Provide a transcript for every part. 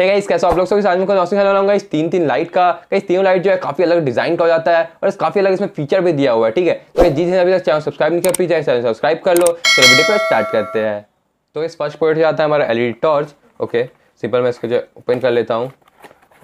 है गाइस कैसे आप लोग सभी साथ में दोस्तों खेलने वाला इस तीन तीन लाइट का इस तीनों लाइट जो है काफी अलग डिजाइन का हो जाता है और इस काफी अलग इसमें फीचर भी दिया हुआ है ठीक है तो जिसने अभी तक चैनल सब्सक्राइब नहीं किया प्लीज चैनल सब्सक्राइब कर लो चलो वीडियो को स्टार्ट करते हैं तो इस फर्स्ट पॉइंट जाता है हमारा एलईडी टॉर्च ओके सिंपल मैं इसको जो ओपन कर लेता हूँ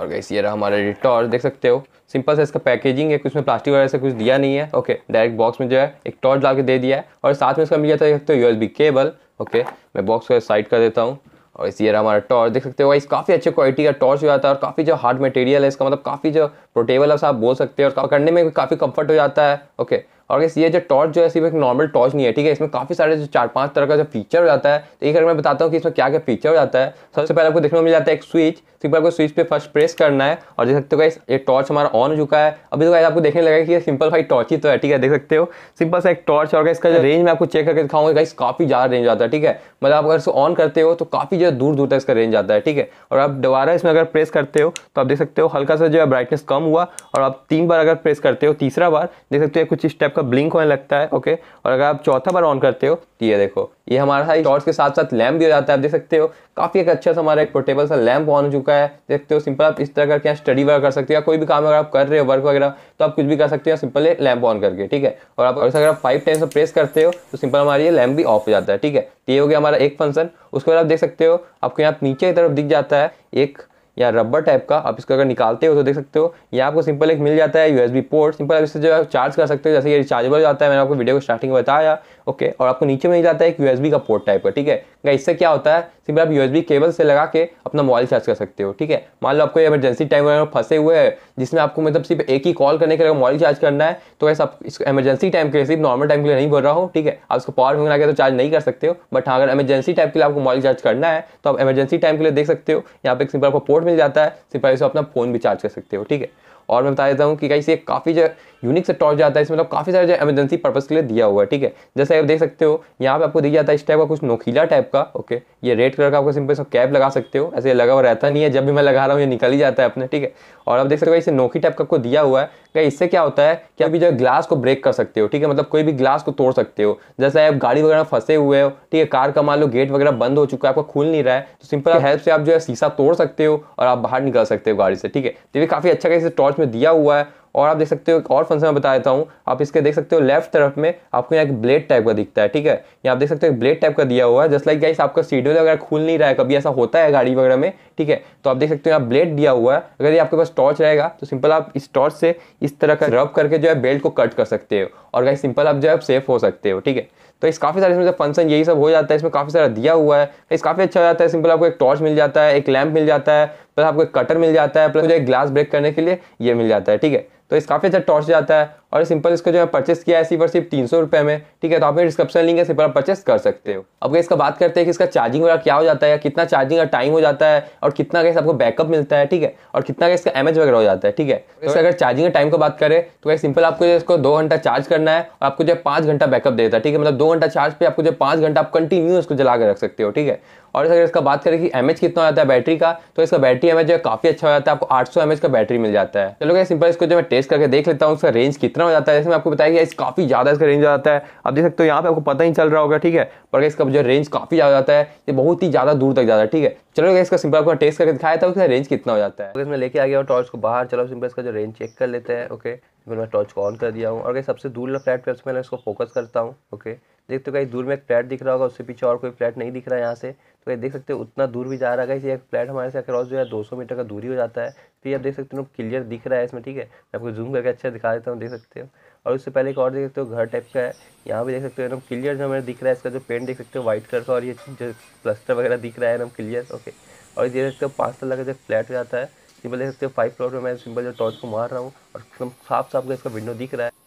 और गैस ये रहा हमारा एलईडी टॉर्च देख सकते हो सिंपल सा इसका पैकेजिंग है कुछ में प्लास्टिक वगैरह से कुछ दिया नहीं है ओके डायरेक्ट बॉक्स में जो है एक टॉर्च ला के दे दिया है और साथ में इसका मिल जाता है देख सकते हो यूएसबी केबल ओके मैं बॉक्स को साइड कर देता हूँ और इसी रहा हमारा टॉर्च देख सकते हो वाइस काफ़ी अच्छे क्वालिटी का टॉर्च मतलब हो जाता है और काफ़ी जो हार्ड मटेरियल है इसका मतलब काफ़ी जो प्रोटेबल है आप बोल सकते हैं और करने में काफ़ी कंफर्ट हो जाता है ओके और अगर ये जो टॉर्च जो है सिर्फ एक नॉर्मल टॉर्च नहीं है ठीक है इसमें काफ़ी सारे जो चार पांच तरह का जो फीचर हो जाता है तो एक अगर मैं बताता हूँ कि इसमें क्या क्या फीचर हो जाता है सबसे पहले आपको देखने को मिल जाता है एक स्विच सिर्फ आपको स्विच पे फर्स्ट प्रेस करना है और देख सकते हो गाइस ये टॉर्च हमारा ऑन हो चुका है अभी तो गाइस आपको देखने लगा कि ये सिंपल भाई टॉर्च ही तो है ठीक है देख सकते हो सिंपल सा एक टॉर्च और इसका जो रेंज मैं आपको चेक करके दिखाऊंगा गाइस काफ़ी ज़्यादा रेंज आता है ठीक है मतलब आप अगर इसको ऑन करते हो तो काफ़ी ज़्यादा दूर दूर तक इसका रेंज आता है ठीक है और आप दोबारा इसमें अगर प्रेस करते हो तो आप देख सकते हो हल्का सा जो है ब्राइटनेस कम हुआ और आप तीन बार अगर प्रेस करते हो तीसरा बार देख सकते हो कुछ इस टाइप का आपका ब्लिंक होने लगता है ओके और अगर आप चौथा बार ऑन करते हो तो ये देखो ये हमारा था टॉर्च के साथ साथ लैम्प भी हो जाता है आप देख सकते हो काफ़ी एक अच्छा सा हमारा एक पोर्टेबल सा लैम्प ऑन हो चुका है देखते हो सिंपल आप इस तरह करके यहाँ स्टडी वर्क कर सकते हो कोई भी काम अगर आप कर रहे हो वर्क वगैरह तो आप कुछ भी कर सकते हो सिंपल लैम्प ऑन करके ठीक है और आप अगर आप फाइव टाइम्स प्रेस करते हो तो सिंपल हमारे ये लैम्प भी ऑफ हो जाता है ठीक है तो ये हो गया हमारा एक फंक्शन उसके बाद आप देख सकते हो आपको यहाँ नीचे की तरफ दिख जाता है एक या रबर टाइप का आप इसको अगर निकालते हो तो देख सकते हो या आपको सिंपल एक मिल जाता है यूएसबी पोर्ट सिंपल आप इससे जो है चार्ज कर सकते हो जैसे ये रिचार्जेबल जाता है मैंने आपको वीडियो को स्टार्टिंग में बताया ओके और आपको नीचे में जाता है एक यूएसबी का पोर्ट टाइप का ठीक है इससे क्या होता है सिंपल आप यूएसबी केबल से लगा के अपना मोबाइल चार्ज कर सकते हो ठीक है मान लो आपको इमरजेंसी टाइम में फंसे हुए हैं जिसमें आपको मतलब सिर्फ एक ही कॉल करने के लिए मोबाइल चार्ज करना है तो वैसे आप इसको इमरजेंसी टाइम के लिए सिर्फ नॉर्मल टाइम के लिए नहीं बोल रहा हूँ ठीक है आप उसको पावर बैंक के तो चार्ज नहीं कर सकते हो बट हाँ, अगर इमरजेंसी टाइप के लिए आपको मोबाइल चार्ज करना है तो आप इमरजेंसी टाइम के लिए देख सकते हो यहाँ पे सिंपल आपको पोर्ट मिल जाता है सिर्फ ऐसे अपना फ़ोन भी चार्ज कर सकते हो ठीक है और मैं बता देता हूँ कि कहीं से काफ़ी जगह यूनिक से टॉर्च जाता है इसमें मतलब काफ़ी सारे जो एमरजेंसी पर्पज़ के लिए दिया हुआ है ठीक है जैसे आप देख सकते हो यहाँ पे आपको दिख जाता है इस टाइप का कुछ नोखीला टाइप का ओके ये रेड कलर का आपको सिंपल इसको कैप लगा सकते हो ऐसे लगा हुआ रहता नहीं है जब भी मैं लगा रहा हूँ ये निकल ही जाता है अपने ठीक है और आप देख सकते हो इसे नोखी टाइप का आपको दिया हुआ है क्या इससे क्या होता है कि अभी जो ग्लास को ब्रेक कर सकते हो ठीक है मतलब कोई भी ग्लास को तोड़ सकते हो जैसे आप गाड़ी वगैरह फंसे हुए हो ठीक है कार का मान लो गेट वगैरह बंद हो चुका है आपको खुल नहीं रहा है तो सिंपल हेल्प से आप जो है शीशा तोड़ सकते हो और आप बाहर निकल सकते हो गाड़ी से ठीक है तो ये काफ़ी अच्छा कैसे टॉर्च में दिया हुआ है और आप देख सकते हो एक और फंक्शन मैं बता देता हूँ आप इसके देख सकते हो लेफ्ट तरफ में आपको यहाँ एक ब्लेड टाइप का दिखता है ठीक है यहाँ आप देख सकते हो एक ब्लेड टाइप का दिया हुआ है जस्ट लाइक गाइस आपका सीडियो वगैरह खुल नहीं रहा है कभी ऐसा होता है गाड़ी वगैरह में ठीक है तो आप देख सकते हो यहाँ ब्लेड दिया हुआ है अगर ये आपके पास टॉर्च रहेगा तो सिंपल आप इस टॉर्च से इस तरह का रब करके जो है बेल्ट को कट कर सकते हो और गाइस सिंपल आप जो है सेफ हो सकते हो ठीक है तो इस काफ़ी सारे इसमें से फंक्शन यही सब हो जाता है इसमें काफ़ी सारा दिया हुआ है इस काफ़ी अच्छा हो जाता है सिंपल आपको एक टॉर्च मिल जाता है एक लैम्प मिल जाता है प्लस आपको एक कटर मिल जाता है प्लस मुझे एक ग्लास ब्रेक करने के लिए ये मिल जाता है ठीक है तो इस काफ़ी अच्छा टॉर्च जाता है और सिंपल इसको जो है परचेस किया है सिर्फ सिर्फ तीन सौ में ठीक है तो आप मेरे डिस्क्रिप्शन लिंक है सिंपल आप परचेस कर सकते हो अब इसका बात करते हैं कि इसका चार्जिंग वगैरह क्या हो जाता है कितना चार्जिंग का टाइम हो जाता है और कितना कैसे आपको बैकअप मिलता है ठीक है और कितना कैसे इसका एमएच वगैरह हो जाता है ठीक है तो इसका अगर चार्जिंग का टाइम की बात करें तो सिंपल आपको इसको दो घंटा चार्ज करना है और आपको जो है पांच घंटा बैकअप देता है ठीक है मतलब दो घंटा चार्ज पे आपको जो पाँच घंटा आप कंटिन्यू इसको जला कर रख सकते हो ठीक है और अगर इसका बात करें कि एम एच कितना आता है बैटरी का तो इसका बैटरी एम जो है काफ़ी अच्छा हो जाता है आपको आठ सौ का बैटरी मिल जाता है चलो क्या सिंपल इसको जो मैं टेस्ट करके देख लेता हूँ उसका रेंज कितना हो जाता है जैसे मैं आपको बताया गया इस काफ़ी ज़्यादा इसका रेंज आता है आप देख सकते हो यहाँ पे आपको पता ही चल रहा होगा ठीक है पर इसका जो रेंज काफ़ी ज़्यादा जाता है ये बहुत ही ज़्यादा दूर तक जाता है ठीक है चलो क्या इसका सिंपल आपको टेस्ट करके दिखाया था उसका रेंज कितना हो जाता है इसमें तो लेके आ गया टॉर्च को बाहर चलो सिंपल इसका जो रेंज चेक कर लेते हैं ओके फिर मैं टॉर्च को ऑन कर दिया हूँ और कहीं सबसे दूर वाला फ्लैट पे सबसे इसको फोकस करता हूँ ओके देखते हो कहीं दूर में एक फ्लैट दिख रहा होगा उससे पीछे और कोई फ्लैट नहीं दिख रहा है यहाँ से तो कहीं देख सकते हो उतना दूर भी जा रहा है इसे एक फ्लैट हमारे से अक्रॉस जो है सौ मीटर का दूरी हो जाता है फिर आप देख सकते हो क्लियर दिख रहा है इसमें ठीक है मैं आपको जूम करके अच्छा दिखा देता हूँ देख सकते हो और उससे पहले एक और देख सकते हो घर टाइप का है यहाँ भी देख सकते हो एकदम क्लियर जो हमें दिख रहा है इसका जो पेंट देख सकते हो व्हाइट कलर का और ये जो प्लस्टर वगैरह दिख रहा है एकदम क्लियर ओके और ये देख सकते हो पाँच साल का जो फ्लैट हो जाता है सिंबल देख सकते हो फाइव फ्लोर में मैं सिंपल जो टॉर्च को मार रहा हूँ और एकदम साफ साफ इसका विंडो दिख रहा है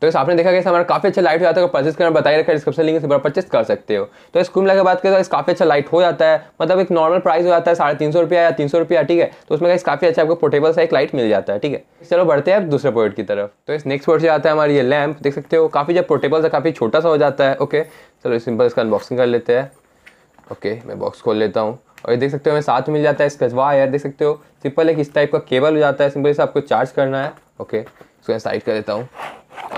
तो इस आपने देखा कि हमारा काफ़ी अच्छा लाइट हो जाता है परचेस करना बताया रखा है डिस्क्रिप्शन लिंक से बड़ा परचेस कर सकते हो तो इस कुल मिला के बात करें तो इस काफ़ी अच्छा लाइट हो जाता है मतलब एक नॉर्मल प्राइस हो जाता है साढ़े तीन सौ रुपया या तीन सौ रुपया ठीक है तो उसमें इस काफ़ी अच्छा आपको पोर्टेबल सा एक लाइट मिल जाता है ठीक है चलो बढ़ते हैं दूसरे प्रोडक्ट की तरफ तो इस नेक्स्ट प्रोडक्ट से आता है हमारे ये लैम्प देख सकते हो काफ़ी जब पोर्टेबल सा काफ़ी छोटा सा हो जाता है ओके चलो सिंपल इसका अनबॉक्सिंग कर लेते हैं ओके मैं बॉक्स खोल लेता हूँ और ये देख सकते हो हमें साथ मिल जाता है वाह यार देख सकते हो सिंपल एक इस टाइप का केबल हो जाता है सिंपल से आपको चार्ज करना है ओके इसको साइड कर देता हूँ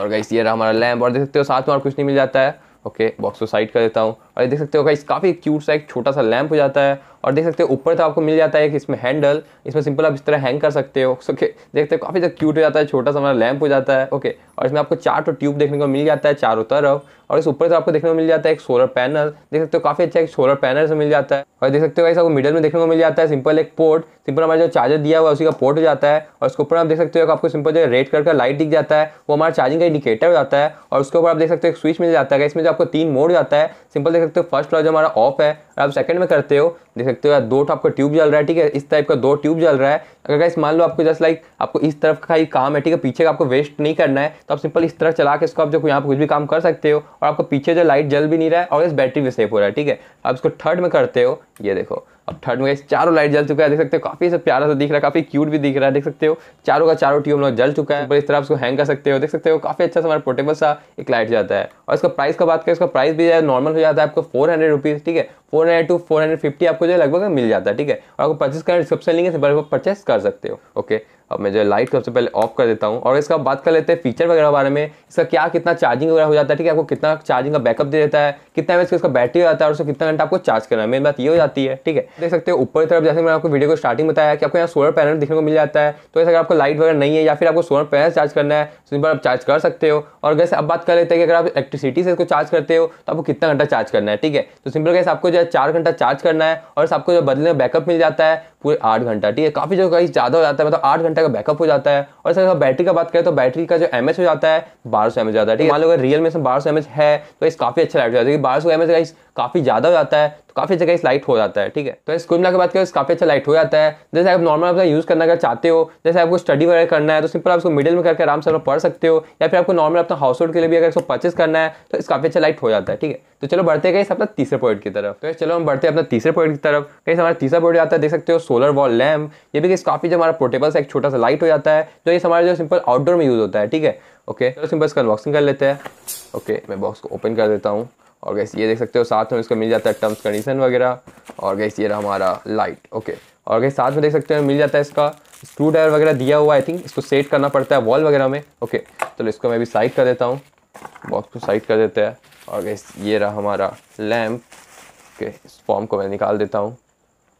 और गई ये रहा हमारा लैम्प और देख सकते हो साथ में और कुछ नहीं मिल जाता है ओके बॉक्स को साइड कर देता हूँ और ये देख सकते हो गाइस काफ़ी क्यूट सा एक छोटा सा लैंप हो जाता है और देख सकते हो ऊपर तो आपको मिल जाता है कि इसमें हैंडल इसमें सिंपल आप इस तरह हैंग कर सकते हो ओके देखते हो काफ़ी ज़्यादा क्यूट हो जाता है छोटा सा हमारा लैंप हो जाता है ओके और इसमें आपको चार तो ट्यूब देखने को मिल जाता है चारों तरफ और इस ऊपर तो आपको देखने को मिल जाता है एक सोलर पैनल देख सकते हो काफ़ी अच्छा एक सोलर पैनल से मिल जाता है और देख सकते हो गाइस आपको मिडल में देखने को मिल जाता है सिंपल एक पोर्ट सिंपल हमारा जो चार्जर दिया हुआ है उसी का पोर्ट हो जाता है और उसके ऊपर आप देख सकते हो आपको सिंपल जो रेड कलर का लाइट दिख जाता है वो हमारा चार्जिंग का इंडिकेटर हो जाता है और उसके ऊपर आप देख सकते हो एक स्विच मिल जाता है इसमें जो आपको तीन मोड जाता है सिंपल देख देख सकते हो फर्स्ट फ्लोर जो हमारा ऑफ है और आप सेकंड में करते हो देख सकते हो यार दो तो आपका ट्यूब जल रहा है ठीक है इस टाइप का दो ट्यूब जल रहा है अगर इस मान लो आपको जस्ट लाइक आपको इस तरफ का ही काम है ठीक है पीछे का आपको वेस्ट नहीं करना है तो आप सिंपल इस तरह चला के इसको आप जो यहाँ पर कुछ भी काम कर सकते हो और आपको पीछे जो लाइट जल भी नहीं रहा है और इस बैटरी भी सेफ हो रहा है ठीक है आप इसको थर्ड में करते हो ये देखो और थर्ड में चारों लाइट जल चुका है देख सकते हो काफी सब प्यारा सा दिख रहा है काफी क्यूट भी दिख रहा है देख सकते हो चारों का चारों ट्यूब जल चुका है इस तरह उसको हैंग कर सकते हो देख सकते हो काफी अच्छा सा हमारा पोर्टेबल सा एक लाइट जाता है और इसका प्राइस का बात करें इसका प्राइस भी नॉर्मल हो जाता है आपको फोर हंड्रेड रुपीज ठीक है four hundred to four hundred fifty आपको जो है लगभग मिल जाता है ठीक है और आपको परचेस करना डिस्क्रिप्शन लिंक है परचेस कर सकते हो ओके अब मैं जो लाइट सबसे पहले ऑफ कर देता हूँ और इसका बात कर लेते हैं फीचर वगैरह बारे में इसका क्या कितना चार्जिंग वगैरह हो जाता है ठीक है आपको कितना चार्जिंग का बैकअप दे देता है कितना एम इसका बैटरी हो जाता है और उसको कितना घंटा आपको चार्ज करना है मेन बात ये हो जाती है ठीक है देख सकते हो ऊपर की तरफ जैसे मैंने आपको वीडियो को स्टार्टिंग बताया कि आपको यहाँ सोलर पैनल देखने को मिल जाता है तो ऐसे अगर आपको लाइट वगैरह नहीं है या फिर आपको सोलर पैनल चार्ज करना है तो पर आप चार्ज कर सकते हो और जैसे अब बात कर लेते हैं कि अगर आप इलेक्ट्रिसिटी से इसको चार्ज करते हो तो आपको कितना घंटा चार्ज करना है ठीक है तो सिंपल कैसे आपको जो है चार घंटा चार्ज करना है और आपको जो बदले में बैकअप मिल जाता है पूरे आठ घंटा ठीक है काफ़ी जो कहीं ज़्यादा हो जाता है मतलब आठ घंटे का बैकअप हो जाता है और साथ बैटरी का बात करें तो बैटरी का जो एम हो जाता है बारह सौ एम जाता है है मान लो अगर रियल में से बारह सौ एम है तो इस काफ़ी अच्छा लाइट हो जाता है बारह सौ एम काफ़ी ज़्यादा हो जाता है काफ़ी जगह इस लाइट हो जाता है ठीक है तो इसको मिला के बात करें काफ़ी अच्छा लाइट हो जाता है जैसे आप नॉर्मल अपना यूज़ करना अगर चाहते हो जैसे आपको स्टडी वगैरह करना है तो सिंपल आप मिडिल में करके आराम से पढ़ सकते हो या फिर आपको नॉर्मल अपना हाउस होल्ड के लिए भी अगर इसको परचेस करना है तो इस काफ़ी अच्छा लाइट हो जाता है ठीक है तो चलो बढ़ते गए अपना तीसरे पॉइंट की तरफ तो चलो हम बढ़ते हैं अपना तीसरे पॉइंट की तरफ कहीं हमारा तीसरा पॉइंट आता है देख सकते हो सोलर वॉल लैम्प ये भी काफ़ी जो हमारा पोर्टेबल सा एक छोटा सा लाइट हो जाता है जो ये हमारे जो सिंपल आउटडोर में यूज़ होता है ठीक है ओके चलो सिंपल इसका अनबॉक्सिंग कर लेते हैं ओके मैं बॉक्स को ओपन कर देता हूँ और गैस ये देख सकते हो साथ में इसका मिल जाता है टर्म्स कंडीशन वगैरह और गैस ये रहा हमारा लाइट ओके और गैस साथ में देख सकते हो मिल जाता है इसका स्क्रू ड्राइवर वगैरह दिया हुआ आई थिंक इसको सेट करना पड़ता है वॉल वगैरह में ओके चलो इसको मैं भी साइड कर देता हूँ बॉक्स को साइड कर देते हैं और गैस ये रहा हमारा लैम्प ओके इस फॉर्म को मैं निकाल देता हूँ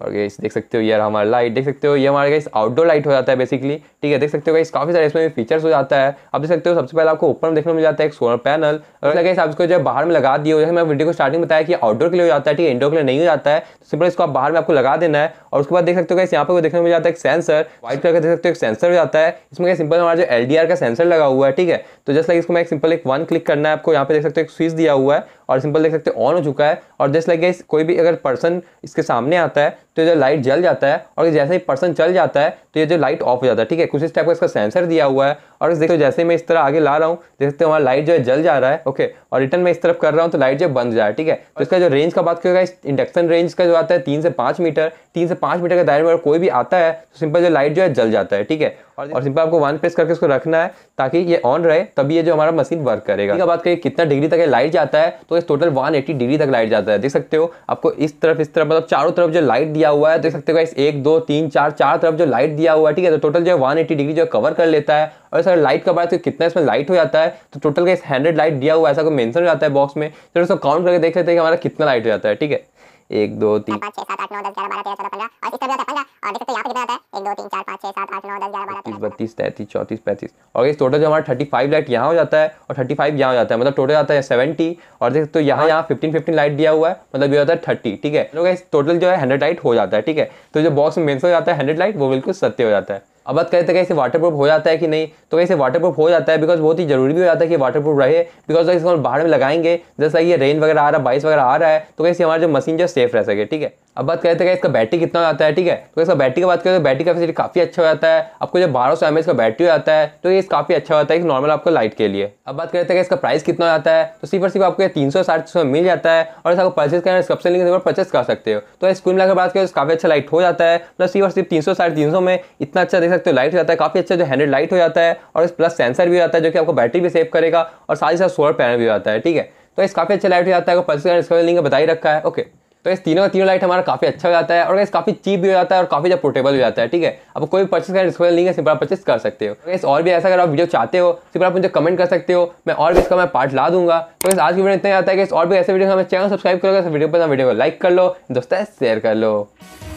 और गैस देख सकते हो यार हमारा लाइट देख सकते हो ये हमारा गैस आउटडोर लाइट हो जाता है बेसिकली ठीक है देख सकते हो गैस काफ़ी सारे इसमें फीचर्स हो जाता है आप देख सकते हो सबसे पहले आपको ऊपर में देखने में जाता है एक सोलर पैनल अगर गैस आप इसको जब बाहर में लगा दिए जैसे मैं वीडियो को स्टार्टिंग बताया कि आउटडोर के लिए हो जाता है ठीक है इंडोर के लिए नहीं हो जाता है तो सिंपल इसको आप बाहर में आपको लगा देना है और उसके बाद देख सकते हो गैस यहाँ पर देखने मिल जाता है एक सेंसर व्हाइट कलर का देख सकते हो एक सेंसर हो जाता है इसमें सिंपल हमारा जो एल का सेंसर लगा हुआ है ठीक है तो जस्ट लाइक इसको मैं सिंपल एक वन क्लिक करना है आपको यहाँ पे देख सकते हो एक स्विच दिया हुआ है और सिंपल देख सकते हो ऑन हो चुका है और जस्ट लाइक गैस कोई भी अगर पर्सन इसके सामने आता है तो जब लाइट जल जाता है और जैसे ही पर्सन चल जाता है तो ये जो लाइट ऑफ हो जाता है ठीक है कुछ इस टाइप का इसका सेंसर दिया हुआ है और देखो जैसे मैं इस तरह आगे ला रहा हूँ जैसे हमारा लाइट जो है जल जा रहा है ओके और रिटर्न मैं इस तरफ कर रहा हूँ तो लाइट जो बंद जा रहा है ठीक है तो इसका जो रेंज का बात करेगा इंडक्शन रेंज का जो आता है तीन से पाँच मीटर तीन से पाँच मीटर के दायरे में अगर कोई भी आता है तो सिंपल जो लाइट जो है जल जाता है ठीक है और सिंपल आपको वन प्रेस करके इसको रखना है ताकि ये ऑन रहे तभी ये जो हमारा मशीन वर्क करेगा इसका बात करिए कितना डिग्री तक लाइट जाता है तो इस टोटल 180 डिग्री तक लाइट जाता है देख सकते हो आपको इस तरफ इस तरफ मतलब चारों तरफ जो लाइट दिया दिया हुआ है देख सकते हो एक दो तीन चार चार तरफ जो लाइट दिया हुआ है ठीक है तो टोटल जो है वन एट्टी डिग्री जो कवर कर लेता है और सर लाइट का बात कितना इसमें लाइट हो जाता है तो टोटल का इस हंड्रेड लाइट दिया हुआ है ऐसा कोई मेंशन हो जाता है बॉक्स में तो उसको काउंट करके देख लेते हैं कि हमारा कितना लाइट हो जाता है ठीक है एक दो तीन पाँच तो बत्तीस तैतीस चौतीस पैंतीस और इस टोटल जो हमारा थर्टी फाइव लाइट यहाँ हो जाता है और थर्टी फाइव यहाँ हो जाता है मतलब टोटल आता है सेवेंटी और देख तो यहाँ यहाँ फिफ्टीन फिफ्टीन लाइट दिया हुआ है मतलब ये होता है थर्टी ठीक है टोटल तो जो है हंड्रेड लाइट हो जाता है ठीक है तो जो बॉक्स में मेन्स हो जाता है हंड्रेड लाइट वो बिल्कुल सत्य हो जाता है अब बात करें तो कैसे वाटर प्रूफ हो जाता है कि नहीं तो कैसे वाटर प्रूफ हो जाता है बिकॉज बहुत ही जरूरी भी हो जाता है कि वाटर प्रूफ रहे बिकॉज इसको हम बाहर में लगाएंगे जैसा ये रेन वगैरह आ रहा है बारिश वगैरह आ रहा है तो कैसे हमारा जो मशीन जो सेफ रह सके ठीक है अब बात करते हैं इसका बैटरी कितना आता है ठीक है तो इसका बैटरी की बात करें तो बैटरी कैपेसिटी काफ़ी अच्छा हो जाता है आपको जब बारह सौ एम का बैटरी जाता है तो ये काफ़ी अच्छा होता है नॉर्मल आपको लाइट के लिए अब बात करते हैं इसका प्राइस कितना आता है तो सिर्फ और सिर्फ आपको तीन सौ साठ सौ मिल जाता है और इसको परचेस करें सबसे लिंक परचेस कर सकते हो तो स्क्रीन मिलाकर बात करें तो काफ़ी अच्छा लाइट हो जाता है प्लस सिर्फ और सिर्फ तीन सौ साढ़े तीन सौ में इतना अच्छा देख सकते हो लाइट हो जाता है काफ़ी अच्छा जो हैंडेड लाइट हो जाता है और प्लस सेंसर भी आता है जो कि आपको बैटरी भी सेव करेगा और साथ ही साथ सोलर पैनल भी आता है ठीक है तो इस काफ़ी अच्छा लाइट हो जाता है परचेस करना इसका लिंक बता ही रखा है ओके तो इस तीनों का तीनों लाइट हमारा काफ़ी अच्छा हो जाता है और इस काफ़ी चीप भी हो जाता है और काफ़ी ज़्यादा पोर्टेबल हो जाता है ठीक है अब कोई परचेस करना डिस्काउंट नहीं है सिर्फ आप परचेस कर सकते हो तो इस और भी ऐसा अगर आप वीडियो चाहते हो सिर्फ आप मुझे कमेंट कर सकते हो मैं और भी इसका मैं पार्ट ला दूंगा तो इस आज की वीडियो इतना आता है कि इस और भी ऐसे वीडियो हमें चैनल सब्सक्राइब करोगे वीडियो पर वीडियो को लाइक कर लो दोस्तों शेयर कर लो